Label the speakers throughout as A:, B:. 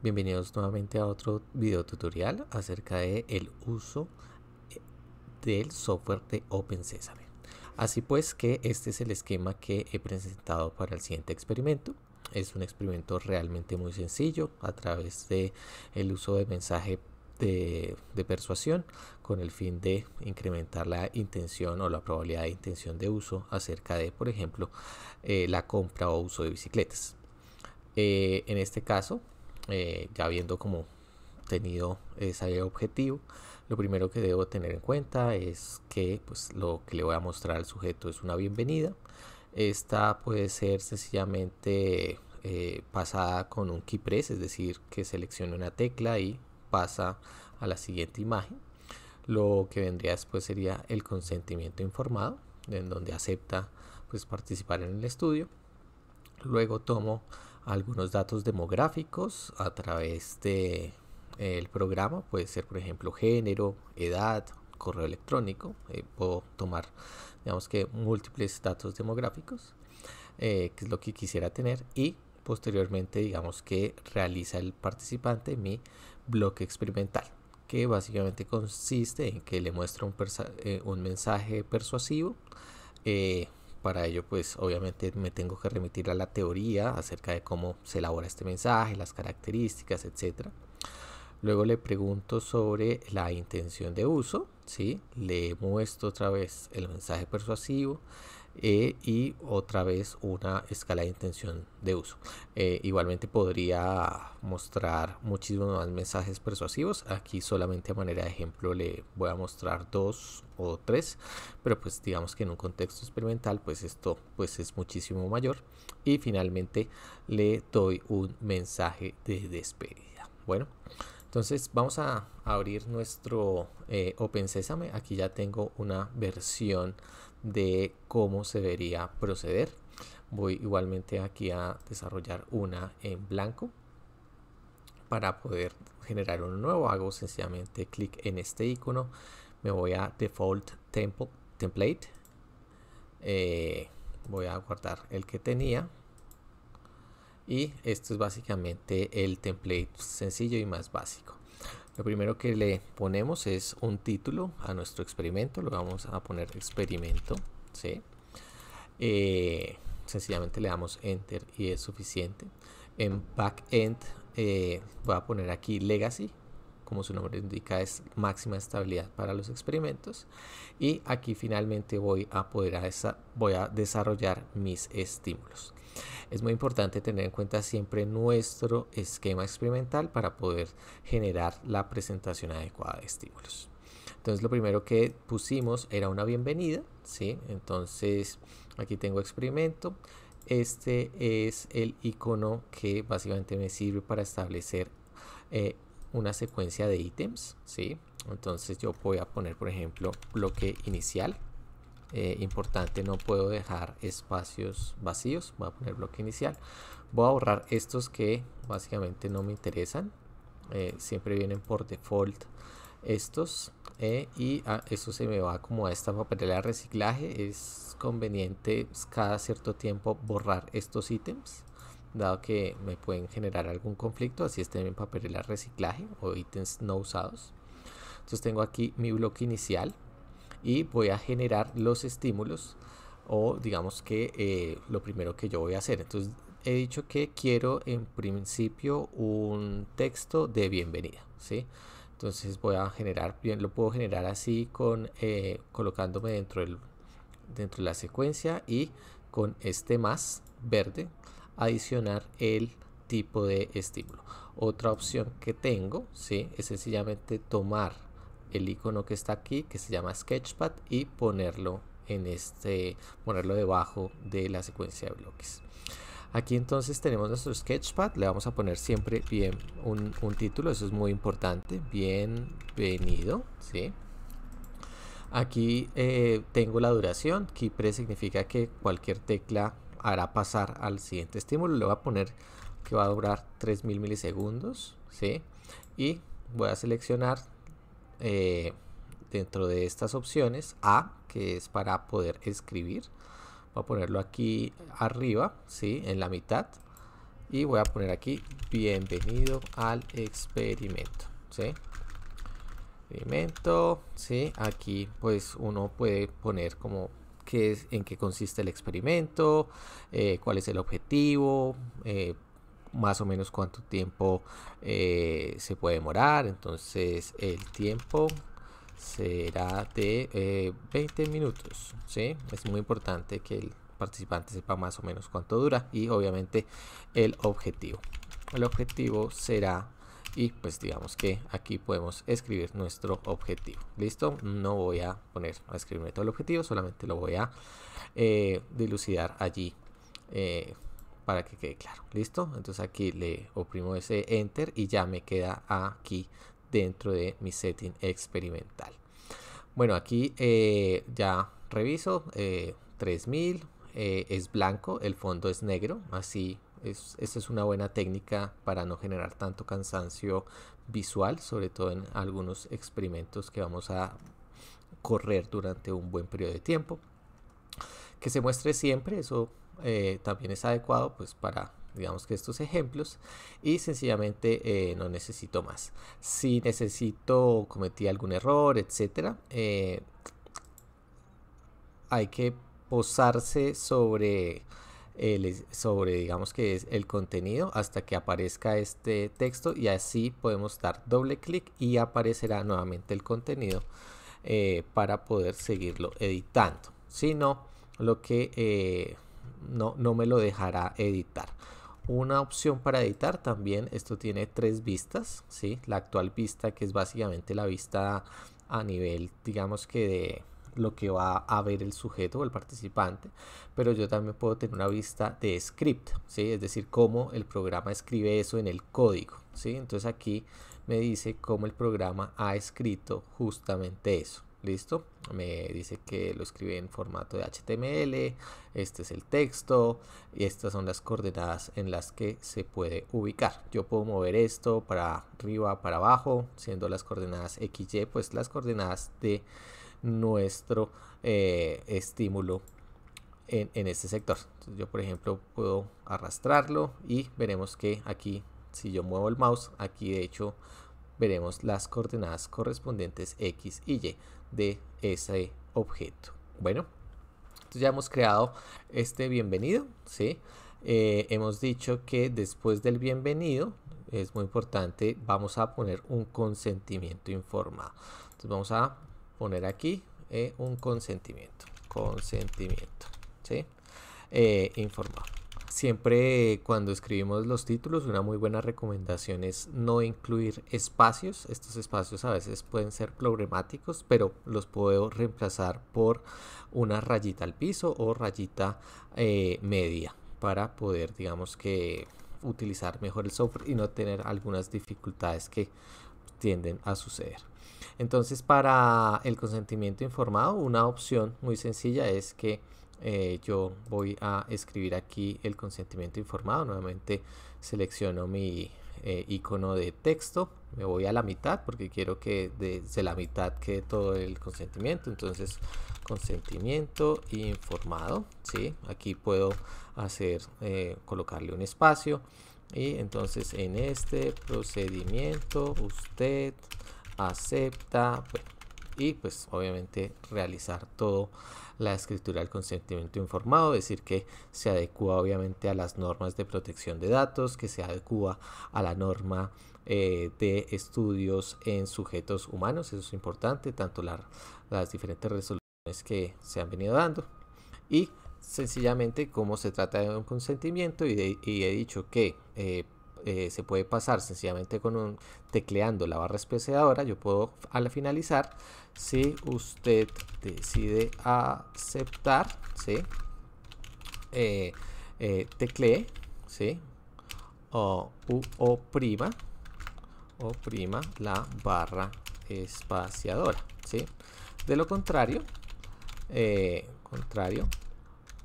A: Bienvenidos nuevamente a otro video tutorial acerca de el uso eh, del software de Open Así pues que este es el esquema que he presentado para el siguiente experimento. Es un experimento realmente muy sencillo a través de el uso de mensaje de, persuasión con el fin de incrementar la intención o la probabilidad de intención de uso acerca de, por ejemplo, eh, la compra o uso de bicicletas. Eh, en este caso eh, ya habiendo como tenido ese objetivo, lo primero que debo tener en cuenta es que pues, lo que le voy a mostrar al sujeto es una bienvenida. Esta puede ser sencillamente eh, pasada con un keypress, es decir, que seleccione una tecla y pasa a la siguiente imagen. Lo que vendría después sería el consentimiento informado, en donde acepta pues, participar en el estudio. Luego tomo algunos datos demográficos a través de eh, el programa puede ser por ejemplo género edad correo electrónico eh, puedo tomar digamos que múltiples datos demográficos eh, que es lo que quisiera tener y posteriormente digamos que realiza el participante mi bloque experimental que básicamente consiste en que le muestra un, mensaje persuasivo para ello pues obviamente me tengo que remitir a la teoría acerca de cómo se elabora este mensaje, las características, etc. Luego le pregunto sobre la intención de uso, ¿sí? le muestro otra vez el mensaje persuasivo, e, y otra vez una escala de intención de uso. Eh, igualmente podría mostrar muchísimos más mensajes persuasivos. Aquí solamente a manera de ejemplo le voy a mostrar dos o tres, pero pues digamos que en un contexto experimental pues esto pues es muchísimo mayor. Y finalmente le doy un mensaje de despedida. Bueno. Entonces vamos a abrir nuestro eh, open Sesame. Aquí ya tengo una versión de cómo se debería proceder. Voy igualmente aquí a desarrollar una en blanco para poder generar un nuevo. Hago sencillamente clic en este icono. Me voy a Default Template. Eh, voy a guardar el que tenía. Y esto es básicamente el template sencillo y más básico. Lo primero que le ponemos es un título a nuestro experimento. Lo vamos a poner experimento. Eh, sencillamente le damos enter y es suficiente. En backend eh, voy a poner aquí legacy como su nombre indica, es máxima estabilidad para los experimentos. Y aquí finalmente voy a poder a esa, voy a desarrollar mis estímulos. Es muy importante tener en cuenta siempre nuestro esquema experimental para poder generar la presentación adecuada de estímulos. Entonces lo primero que pusimos era una bienvenida, ¿sí? Entonces aquí tengo experimento. Este es el icono que básicamente me sirve para establecer eh, una secuencia de ítems, ¿sí? Entonces yo voy a poner, por ejemplo, bloque inicial. Eh, importante, no puedo dejar espacios vacíos. Voy a poner bloque inicial. Voy a borrar estos que básicamente no me interesan. Eh, siempre vienen por default estos. Eh, y ah, eso se me va como a esta papelera de reciclaje. Es conveniente cada cierto tiempo borrar estos ítems dado que me pueden generar algún conflicto, así estén en el reciclaje o ítems no usados. Entonces tengo aquí mi bloque inicial y voy a generar los estímulos o digamos que eh, lo primero que yo voy a hacer. Entonces he dicho que quiero en principio un texto de bienvenida, ¿sí? Entonces voy a generar, bien, lo puedo generar así con eh, colocándome dentro, del, dentro de la secuencia y con este más verde adicionar el tipo de estímulo. Otra opción que tengo ¿sí? es sencillamente tomar el icono que está aquí, que se llama Sketchpad, y ponerlo en este, ponerlo debajo de la secuencia de bloques. Aquí entonces tenemos nuestro sketchpad, le vamos a poner siempre bien un, título, eso es muy importante, bienvenido, ¿sí? Aquí eh, tengo la duración, keypress significa que cualquier tecla hará pasar al siguiente estímulo. Le voy a poner que va a durar 3000 milisegundos, ¿sí? Y voy a seleccionar eh, dentro de estas opciones A, que es para poder escribir. Voy a ponerlo aquí arriba, ¿sí? En la mitad. Y voy a poner aquí, bienvenido al experimento, ¿sí? Experimento, Aquí pues uno puede poner como en qué consiste el experimento, eh, cuál es el objetivo, eh, más o menos cuánto tiempo eh, se puede demorar. Entonces el tiempo será de 20 minutos. ¿sí? Es muy importante que el participante sepa más o menos cuánto dura y obviamente el objetivo. El objetivo será y pues digamos que aquí podemos escribir nuestro objetivo listo no voy a poner a escribirme todo el objetivo solamente lo voy a eh, dilucidar allí eh, para que quede claro listo entonces aquí le oprimo ese enter y ya me queda aquí dentro de mi setting experimental bueno aquí eh, ya reviso 3000 es blanco el fondo es negro así es, esa es una buena técnica para no generar tanto cansancio visual, sobre todo en algunos experimentos que vamos a correr durante un buen periodo de tiempo. Que se muestre siempre, eso eh, también es adecuado pues para digamos que estos ejemplos y sencillamente eh, no necesito más si necesito cometí algún error etcétera eh, hay que posarse sobre sobre, digamos que es el contenido hasta que aparezca este texto y así podemos dar doble clic y aparecerá nuevamente el contenido eh, para poder seguirlo editando. Si no, lo que eh, no, no me lo dejará editar una opción para editar también esto tiene tres vistas si la actual vista que es básicamente la vista a nivel digamos que de lo que va a ver el sujeto o el participante, pero yo también puedo tener una vista de script, ¿sí? es decir, cómo el programa escribe eso en el código. ¿sí? Entonces aquí me dice cómo el programa ha escrito justamente eso. ¿Listo? Me dice que lo escribe en formato de HTML, este es el texto y estas son las coordenadas en las que se puede ubicar. Yo puedo mover esto para arriba, para abajo, siendo las coordenadas XY, pues las coordenadas de nuestro eh, estímulo en, este sector. yo por ejemplo puedo arrastrarlo y veremos que aquí si yo muevo el mouse, aquí de hecho veremos las coordenadas correspondientes X y Y de ese objeto. Bueno, entonces ya hemos creado este bienvenido, ¿sí? Eh, hemos dicho que después del bienvenido, es muy importante, vamos a poner un consentimiento informado. Entonces vamos a poner aquí eh, un consentimiento. Consentimiento. ¿sí? Eh, informado. Siempre eh, cuando escribimos los títulos, una muy buena recomendación es no incluir espacios. Estos espacios a veces pueden ser problemáticos, pero los puedo reemplazar por una rayita al piso o rayita media para poder, digamos que, utilizar mejor el software y no tener algunas dificultades que tienden a suceder. Entonces, para el consentimiento informado, una opción muy sencilla es que eh, yo voy a escribir aquí el consentimiento informado. Nuevamente selecciono mi eh, icono de texto. Me voy a la mitad porque quiero que desde la mitad quede todo el consentimiento. Entonces, consentimiento informado. ¿sí? Aquí puedo hacer, eh, colocarle un espacio. Y entonces en este procedimiento usted acepta pues, y pues obviamente realizar todo la escritura del consentimiento informado, decir que se adecua obviamente a las normas de protección de datos, que se adecua a la norma eh, de estudios en sujetos humanos, eso es importante, tanto las diferentes resoluciones que se han venido dando y sencillamente cómo se trata de un consentimiento y, he dicho que eh, eh, se puede pasar sencillamente con un tecleando la barra espaciadora Yo puedo al finalizar, si usted decide aceptar, ¿sí? Eh, eh, teclee, O, o prima, o prima la barra espaciadora, De lo contrario, contrario,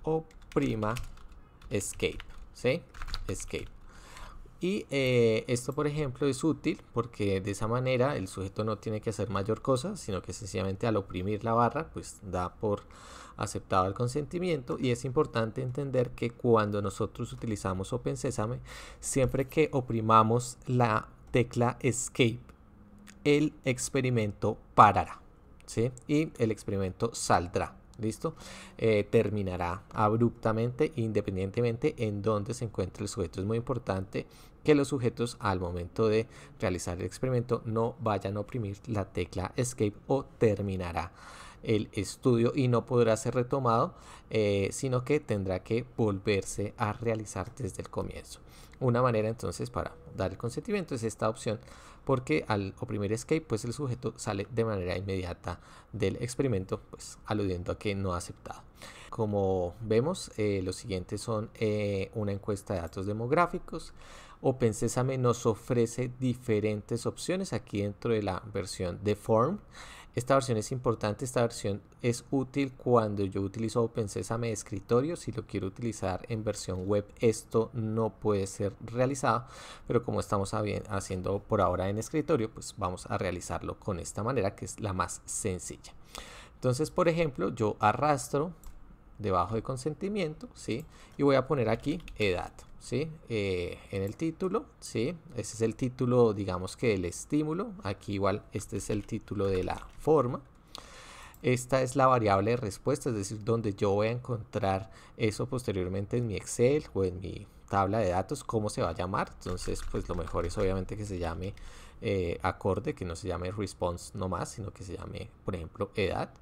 A: o prima escape, Escape. Y eh, esto, por ejemplo, es útil porque de esa manera el sujeto no tiene que hacer mayor cosa, sino que sencillamente al oprimir la barra, pues da por aceptado el consentimiento. Y es importante entender que cuando nosotros utilizamos Open Sesame, siempre que oprimamos la tecla Escape, el experimento parará. ¿sí? Y el experimento saldrá. ¿Listo? Eh, terminará abruptamente, independientemente en donde se encuentre el sujeto. Es muy importante que los sujetos al momento de realizar el experimento no vayan a oprimir la tecla escape o terminará el estudio y no podrá ser retomado, eh, sino que tendrá que volverse a realizar desde el comienzo. Una manera entonces para dar el consentimiento es esta opción, porque al oprimir escape, pues el sujeto sale de manera inmediata del experimento, pues aludiendo a que no ha aceptado. Como vemos, eh, los siguientes son eh, una encuesta de datos demográficos, Open Sesame nos ofrece diferentes opciones aquí dentro de la versión de Form. Esta versión es importante, esta versión es útil cuando yo utilizo Open Sesame de escritorio. Si lo quiero utilizar en versión web, esto no puede ser realizado, pero como estamos haciendo por ahora en escritorio, pues vamos a realizarlo con esta manera que es la más sencilla. Entonces, por ejemplo, yo arrastro debajo de consentimiento, ¿sí? Y voy a poner aquí edad. ¿sí? Eh, en el título, ¿sí? Este es el título, digamos que el estímulo. Aquí igual, este es el título de la forma. Esta es la variable de respuesta, es decir, donde yo voy a encontrar eso posteriormente en mi Excel o en mi tabla de datos, cómo se va a llamar. Entonces, pues lo mejor es obviamente que se llame eh, acorde, que no se llame response nomás, sino que se llame, por ejemplo, edad.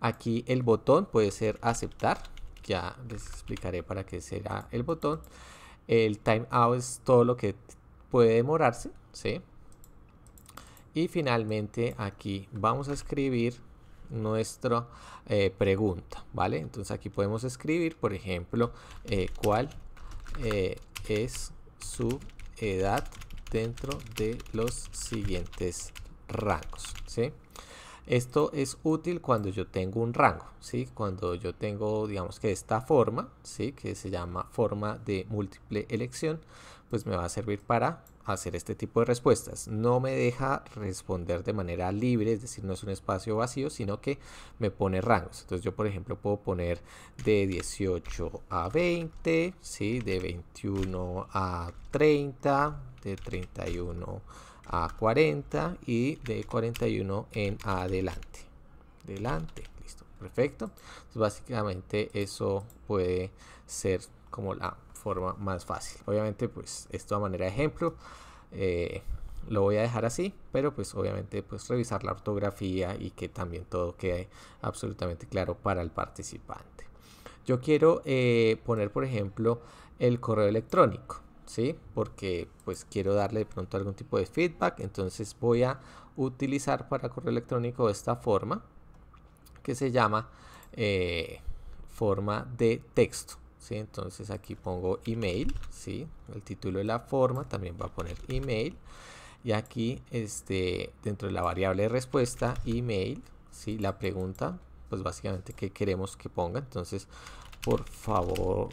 A: Aquí el botón puede ser aceptar, ya les explicaré para qué será el botón. El time out es todo lo que puede demorarse, ¿sí? Y finalmente aquí vamos a escribir nuestra eh, pregunta, ¿vale? Entonces aquí podemos escribir, por ejemplo, eh, cuál eh, es su edad dentro de los siguientes rangos, ¿sí? Esto es útil cuando yo tengo un rango, ¿sí? Cuando yo tengo, digamos que esta forma, ¿sí? Que se llama forma de múltiple elección, pues me va a servir para hacer este tipo de respuestas. No me deja responder de manera libre, es decir, no es un espacio vacío, sino que me pone rangos. Entonces yo, por ejemplo, puedo poner de 18 a 20, ¿sí? De 21 a 30, de 31 a a 40 y de 41 en adelante. adelante, listo, perfecto. Entonces, básicamente eso puede ser como la forma más fácil. Obviamente, pues esto a manera de ejemplo. Eh, lo voy a dejar así, pero pues obviamente pues revisar la ortografía y que también todo quede absolutamente claro para el participante. Yo quiero eh, poner por ejemplo el correo electrónico. ¿sí? Porque pues quiero darle de pronto algún tipo de feedback, entonces voy a utilizar para correo electrónico esta forma que se llama eh, forma de texto, ¿sí? Entonces aquí pongo email, ¿sí? El título de la forma también va a poner email y aquí este, dentro de la variable respuesta email, ¿sí? La pregunta, pues básicamente que queremos que ponga, entonces por favor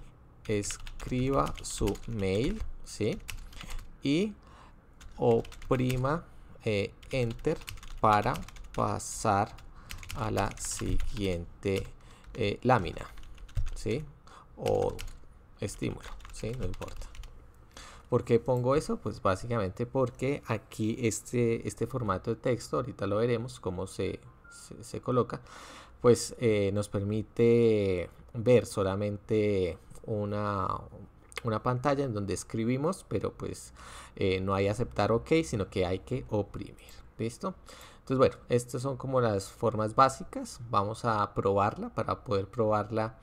A: escriba su mail, ¿sí? Y oprima eh, Enter para pasar a la siguiente eh, lámina, ¿sí? O estímulo, ¿sí? No importa. ¿Por qué pongo eso? Pues básicamente porque aquí este, este formato de texto, ahorita lo veremos cómo se, coloca, pues eh, nos permite ver solamente una, una pantalla en donde escribimos, pero pues eh, no hay aceptar OK, sino que hay que oprimir. ¿Listo? Entonces, bueno, estas son como las formas básicas. Vamos a probarla para poder probarla.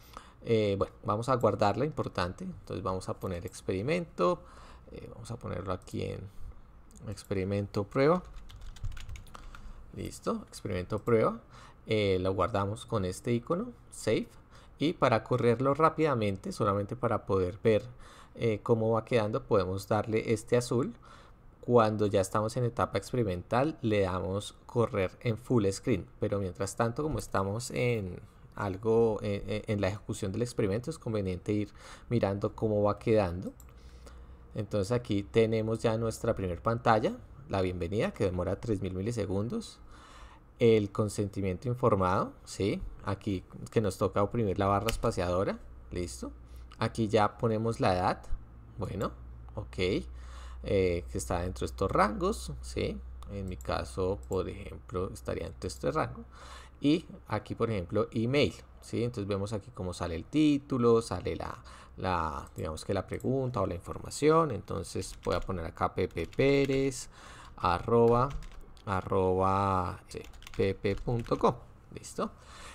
A: Eh, bueno, vamos a guardarla, importante. Entonces vamos a poner experimento. Eh, vamos a ponerlo aquí en experimento prueba. Listo, experimento prueba. lo guardamos con este icono, save y para correrlo rápidamente solamente para poder ver eh, cómo va quedando podemos darle este azul cuando ya estamos en etapa experimental le damos correr en full screen pero mientras tanto como estamos en algo eh, eh, en la ejecución del experimento es conveniente ir mirando cómo va quedando entonces aquí tenemos ya nuestra primera pantalla la bienvenida que demora 3000 milisegundos el consentimiento informado, ¿sí? Aquí que nos toca oprimir la barra espaciadora, listo. Aquí ya ponemos la edad, bueno, ok, eh, que está dentro de estos rangos, ¿sí? En mi caso, por ejemplo, estaría dentro de este rango. Y aquí, por ejemplo, email, ¿sí? Entonces vemos aquí cómo sale el título, sale la, digamos que la pregunta o la información. Entonces voy a poner acá Pérez, arroba, arroba, sí pp.com. ¿Listo?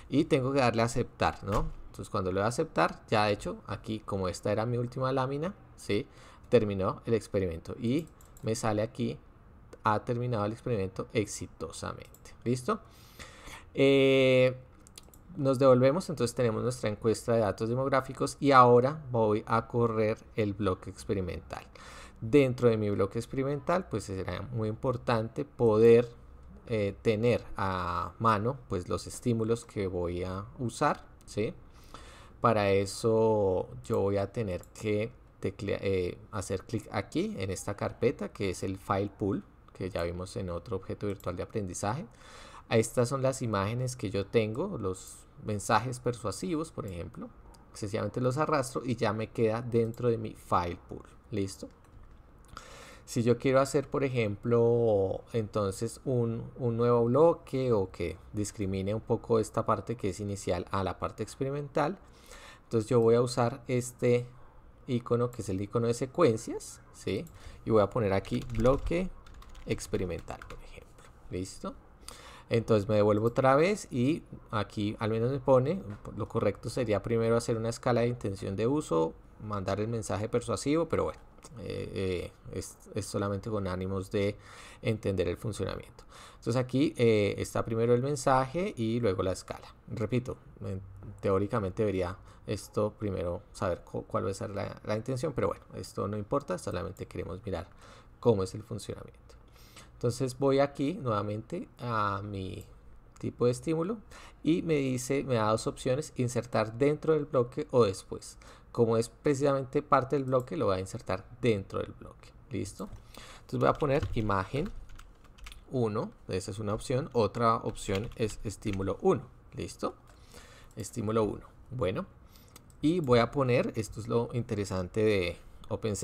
A: Y tengo que darle a aceptar, ¿no? Entonces cuando le doy a aceptar, ya de hecho, aquí como esta era mi última lámina, ¿sí? Terminó el experimento y me sale aquí, ha terminado el experimento exitosamente. ¿Listo? Eh, nos devolvemos, entonces tenemos nuestra encuesta de datos demográficos y ahora voy a correr el bloque experimental. Dentro de mi bloque experimental, pues será muy importante poder eh, tener a mano pues los estímulos que voy a usar, ¿sí? Para eso yo voy a tener que eh, hacer clic aquí en esta carpeta que es el file pool que ya vimos en otro objeto virtual de aprendizaje. Estas son las imágenes que yo tengo, los mensajes persuasivos, por ejemplo. Sencillamente los arrastro y ya me queda dentro de mi file pool. ¿Listo? Si yo quiero hacer, por ejemplo, entonces un, un nuevo bloque o que discrimine un poco esta parte que es inicial a la parte experimental, entonces yo voy a usar este icono que es el icono de secuencias, ¿sí? Y voy a poner aquí bloque experimental, por ejemplo. ¿Listo? Entonces me devuelvo otra vez y aquí al menos me pone, lo correcto sería primero hacer una escala de intención de uso, mandar el mensaje persuasivo, pero bueno, eh, eh, es, solamente con ánimos de entender el funcionamiento. Entonces aquí eh, está primero el mensaje y luego la escala. Repito, teóricamente debería esto primero saber cuál va a ser la intención, pero bueno, esto no importa, solamente queremos mirar cómo es el funcionamiento. Entonces voy aquí nuevamente a mi tipo de estímulo y me dice, me da dos opciones, insertar dentro del bloque o después como es precisamente parte del bloque, lo voy a insertar dentro del bloque. ¿Listo? Entonces voy a poner imagen 1, esa es una opción. Otra opción es estímulo 1. ¿Listo? Estímulo 1. Bueno, y voy a poner, esto es lo interesante de, Open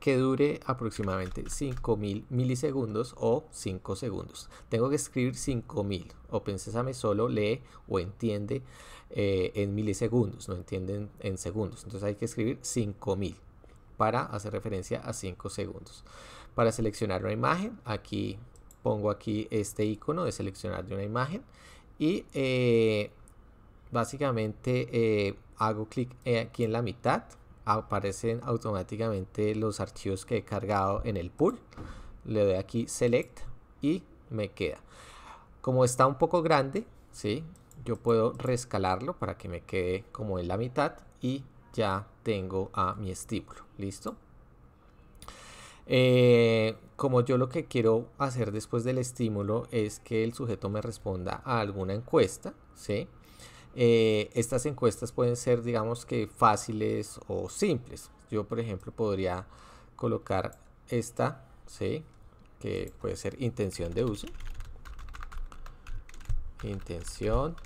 A: que dure aproximadamente 5000 milisegundos o 5 segundos. Tengo que escribir 5000. O solo lee o entiende eh, en milisegundos, no entiende en, segundos. Entonces hay que escribir 5000 para hacer referencia a 5 segundos. Para seleccionar una imagen, aquí pongo aquí este icono de seleccionar de una imagen y eh, básicamente eh, hago clic aquí en la mitad aparecen automáticamente los archivos que he cargado en el pool. Le doy aquí Select y me queda. Como está un poco grande, ¿sí? yo puedo rescalarlo para que me quede como en la mitad y ya tengo a mi estímulo. ¿Listo? Eh, como yo lo que quiero hacer después del estímulo es que el sujeto me responda a alguna encuesta, ¿sí? Eh, estas encuestas pueden ser, digamos que fáciles o simples. Yo, por ejemplo, podría colocar esta, ¿sí? que puede ser intención de uso. Intención,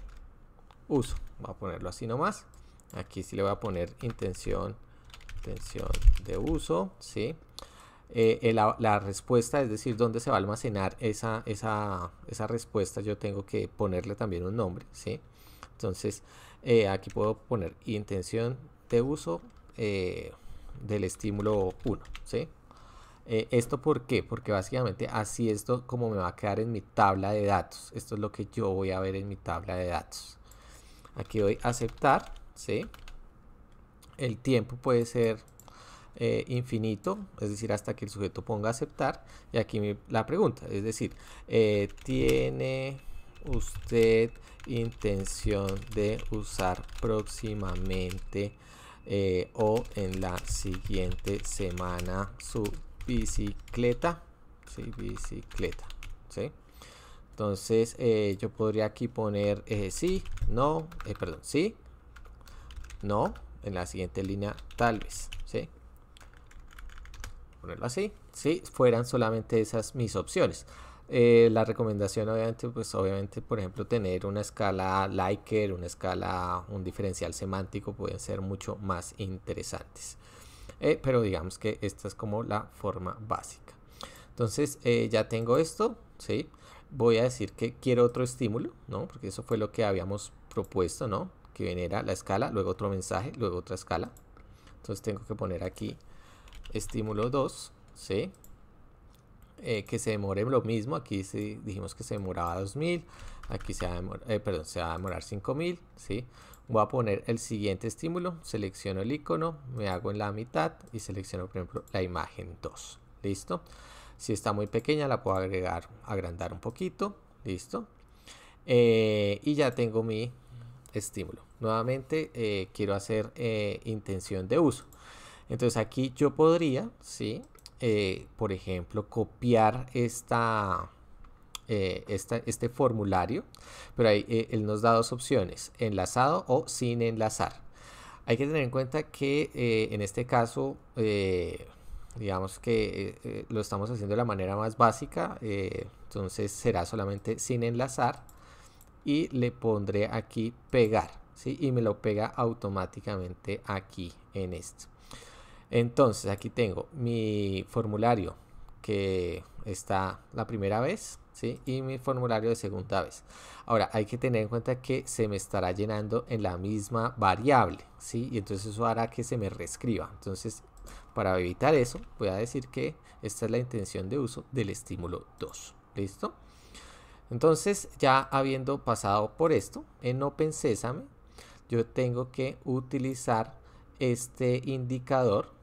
A: uso. Voy a ponerlo así nomás. Aquí sí le voy a poner intención, intención de uso. ¿sí? Eh, la, respuesta, es decir, dónde se va a almacenar esa, esa respuesta, yo tengo que ponerle también un nombre. ¿sí? Entonces, eh, aquí puedo poner intención de uso eh, del estímulo 1, ¿sí? Eh, ¿Esto por qué? Porque básicamente así esto como me va a quedar en mi tabla de datos. Esto es lo que yo voy a ver en mi tabla de datos. Aquí doy aceptar, ¿sí? El tiempo puede ser infinito, es decir, hasta que el sujeto ponga aceptar. Y aquí la pregunta, es decir, ¿tiene usted intención de usar próximamente eh, o en la siguiente semana su bicicleta. Sí, bicicleta. ¿sí? Entonces eh, yo podría aquí poner si eh, sí, no, perdón, sí, no, en la siguiente línea tal vez. ¿sí? Ponerlo así. Si fueran solamente esas mis opciones. Eh, la recomendación, obviamente, pues obviamente, por ejemplo, tener una escala Liker, una escala, un diferencial semántico pueden ser mucho más interesantes. Eh, pero digamos que esta es como la forma básica. Entonces, eh, ya tengo esto, ¿sí? Voy a decir que quiero otro estímulo, ¿no? Porque eso fue lo que habíamos propuesto, ¿no? Que venera la escala, luego otro mensaje, luego otra escala. Entonces tengo que poner aquí estímulo 2, ¿sí? Eh, que se demore lo mismo. Aquí dijimos que se demoraba 2000. Aquí se va a demorar, eh, perdón, se va a demorar 5000. ¿sí? Voy a poner el siguiente estímulo. Selecciono el icono, me hago en la mitad y selecciono, por ejemplo, la imagen 2. ¿Listo? Si está muy pequeña, la puedo agregar, agrandar un poquito. ¿Listo? Eh, y ya tengo mi estímulo. Nuevamente, quiero hacer intención de uso. Entonces aquí yo podría, ¿sí? Eh, por ejemplo, copiar eh, esta, este formulario, pero ahí eh, él nos da dos opciones, enlazado o sin enlazar. Hay que tener en cuenta que en este caso, digamos que lo estamos haciendo de la manera más básica, entonces será solamente sin enlazar y le pondré aquí pegar, ¿sí? y me lo pega automáticamente aquí en esto. Entonces aquí tengo mi formulario que está la primera vez ¿sí? y mi formulario de segunda vez. Ahora hay que tener en cuenta que se me estará llenando en la misma variable ¿sí? y entonces eso hará que se me reescriba. Entonces para evitar eso voy a decir que esta es la intención de uso del estímulo 2. ¿Listo? Entonces ya habiendo pasado por esto en Open yo tengo que utilizar este indicador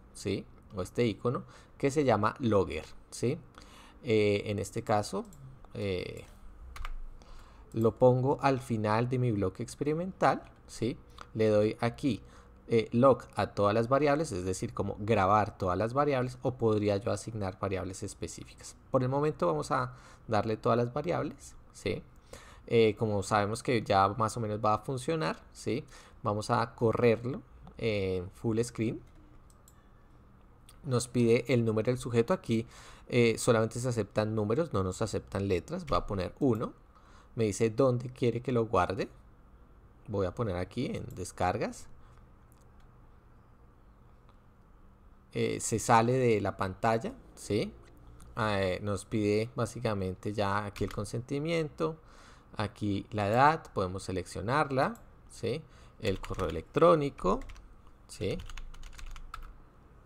A: o este icono que se llama Logger, ¿sí? Eh, en este caso, eh, lo pongo al final de mi bloque experimental, ¿sí? Le doy aquí eh, log a todas las variables, es decir, como grabar todas las variables o podría yo asignar variables específicas. Por el momento vamos a darle todas las variables, como sabemos que ya más o menos va a funcionar, ¿sí? Vamos a correrlo en full screen, nos pide el número del sujeto. Aquí eh, solamente se aceptan números, no nos aceptan letras. va a poner uno Me dice dónde quiere que lo guarde. Voy a poner aquí en descargas. Eh, se sale de la pantalla, ¿sí? Eh, nos pide básicamente ya aquí el consentimiento, aquí la edad, podemos seleccionarla, ¿sí? El correo electrónico, ¿sí?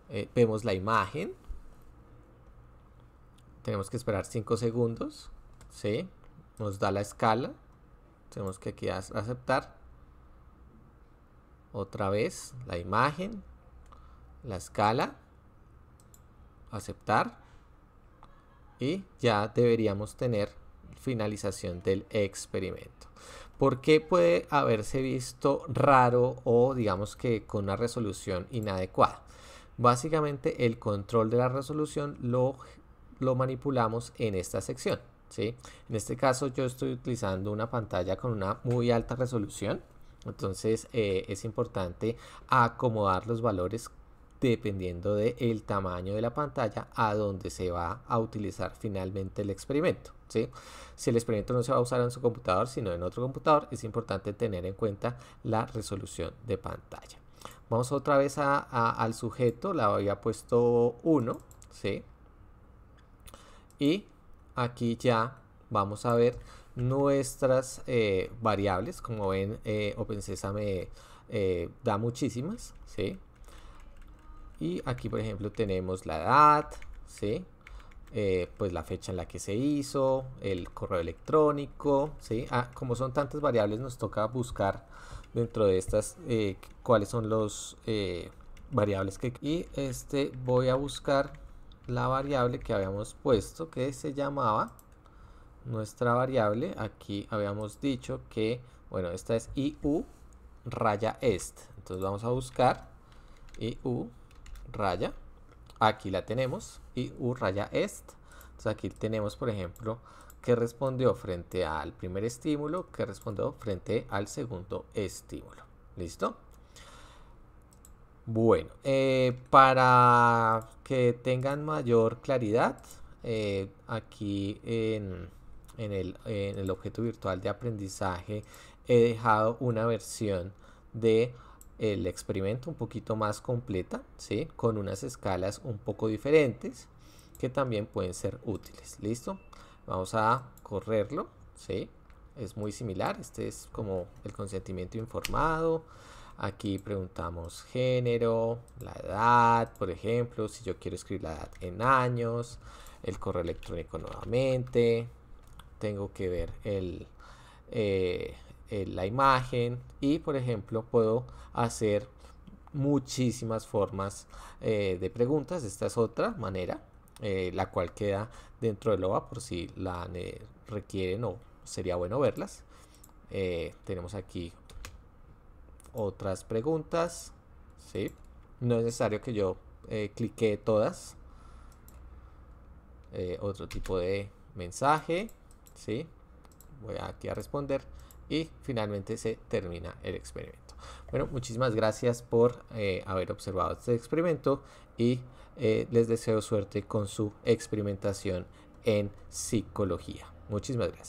A: Eh, vemos la imagen. Tenemos que esperar 5 segundos. ¿sí? Nos da la escala. Tenemos que aquí aceptar. Otra vez la imagen. La escala. Aceptar. Y ya deberíamos tener finalización del experimento. ¿Por qué puede haberse visto raro o digamos que con una resolución inadecuada? Básicamente el control de la resolución lo, lo manipulamos en esta sección. En este caso yo estoy utilizando una pantalla con una muy alta resolución. Entonces eh, es importante acomodar los valores dependiendo del tamaño de la pantalla a donde se va a utilizar finalmente el experimento. Si el experimento no se va a usar en su computador, sino en otro computador, es importante tener en cuenta la resolución de pantalla. Vamos otra vez al sujeto, la había puesto 1, ¿sí? Y aquí ya vamos a ver nuestras eh, variables. Como ven, eh, me eh, da muchísimas, ¿sí? Y aquí, por ejemplo, tenemos la edad, ¿sí? Eh, pues la fecha en la que se hizo, el correo electrónico, ¿sí? Ah, como son tantas variables, nos toca buscar dentro de estas eh, cuáles son los eh, variables que y este voy a buscar la variable que habíamos puesto que se llamaba nuestra variable aquí habíamos dicho que bueno esta es iu raya est entonces vamos a buscar iu raya aquí la tenemos iu raya est entonces aquí tenemos por ejemplo ¿Qué respondió frente al primer estímulo? que respondió frente al segundo estímulo? ¿Listo? Bueno, eh, para que tengan mayor claridad, eh, aquí en, el, objeto virtual de aprendizaje he dejado una versión de el experimento un poquito más completa, ¿sí? con unas escalas un poco diferentes que también pueden ser útiles. ¿Listo? Vamos a correrlo, ¿sí? Es muy similar, este es como el consentimiento informado. Aquí preguntamos género, la edad, por ejemplo, si yo quiero escribir la edad en años, el correo electrónico nuevamente, tengo que ver el, eh, la imagen y, por ejemplo, puedo hacer muchísimas formas eh, de preguntas. Esta es otra manera, eh, la cual queda dentro del OVA por si la requieren o sería bueno verlas. Eh, tenemos aquí otras preguntas. ¿sí? No es necesario que yo eh, clique todas. Eh, otro tipo de mensaje. ¿sí? Voy aquí a responder. Y finalmente se termina el experimento. Bueno, muchísimas gracias por haber observado este experimento y eh, les deseo suerte con su experimentación en psicología. Muchísimas gracias.